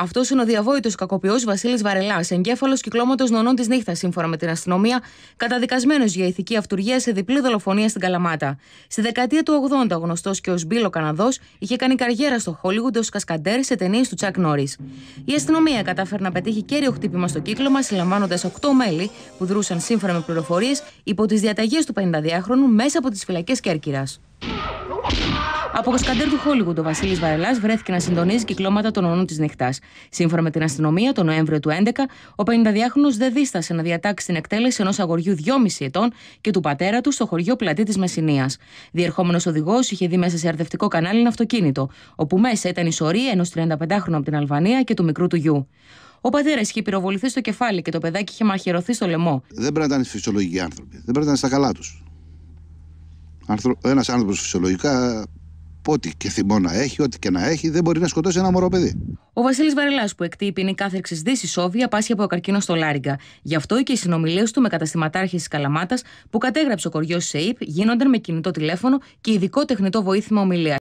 Αυτός είναι ο διαβόητος κακοποιός Βασίλης Βαρελάς, εγκέφαλος κυκλώματος νονών της νύχτας, σύμφωνα με την αστυνομία, καταδικασμένος για ηθική αυτουργία σε διπλή δολοφονία στην Καλαμάτα. Στη δεκαετία του 80, γνωστός και ω Μπίλο Καναδός είχε κάνει καριέρα στο Χόλιγουντ ως κασκαντέρ σε ταινίες του Τσακ Νόρι. Η αστυνομία κατάφερε να πετύχει κέριο χτύπημα στο κύκλωμα, συλλαμβάνοντας 8 μέλη που δρούσαν σύμφωνα με πληροφορίες υπό τις διαταγές του 52χρονου μέσα από τις φυλακές Κέρκυρας. Από το σκαντέρ του Χόλιγου, το Βασίλης Βαρελάς βρέθηκε να συντονίζει κυκλώματα των ονών της νυχτά. Σύμφωνα με την αστυνομία, τον Νοέμβριο του 2011, ο 52 διαχρονο δεν δίστασε να διατάξει την εκτέλεση ενός αγοριού 2,5 ετών και του πατέρα του στο χωριό Πλατή της Μεσσηνίας. Διερχόμενος οδηγός είχε δει μέσα σε αρδευτικό κανάλι ένα αυτοκίνητο, όπου μέσα ήταν η σωρή ενός 35χρονου από την Αλβανία και του μικρού του γιου. Ο πατέρας είχε πυροβοληθεί στο κεφάλι και το παιδάκι είχε μαχαιρωθεί στο λαιμό. Δεν πρέπει να ήταν φυσιολογικοί άνθρωποι. Δεν πρέπει να ήταν στα καλά τους. Ένας άνθρωπος φυσιολογικά Ό,τι και θυμό να έχει, ό,τι και να έχει, δεν μπορεί να σκοτώσει ένα μωρό παιδί. Ο Βασίλης Βαρελάς, που εκτεί η ποινή κάθερξη Δύση Σόβια, πάσχει από καρκίνο στο Λάριγκα. Γι' αυτό και οι συνομιλίες του με καταστηματάρχες της Καλαμάτας, που κατέγραψε ο κοριός ΣΕΙΠ, γίνονταν με κινητό τηλέφωνο και ειδικό τεχνητό βοήθημα ομιλία.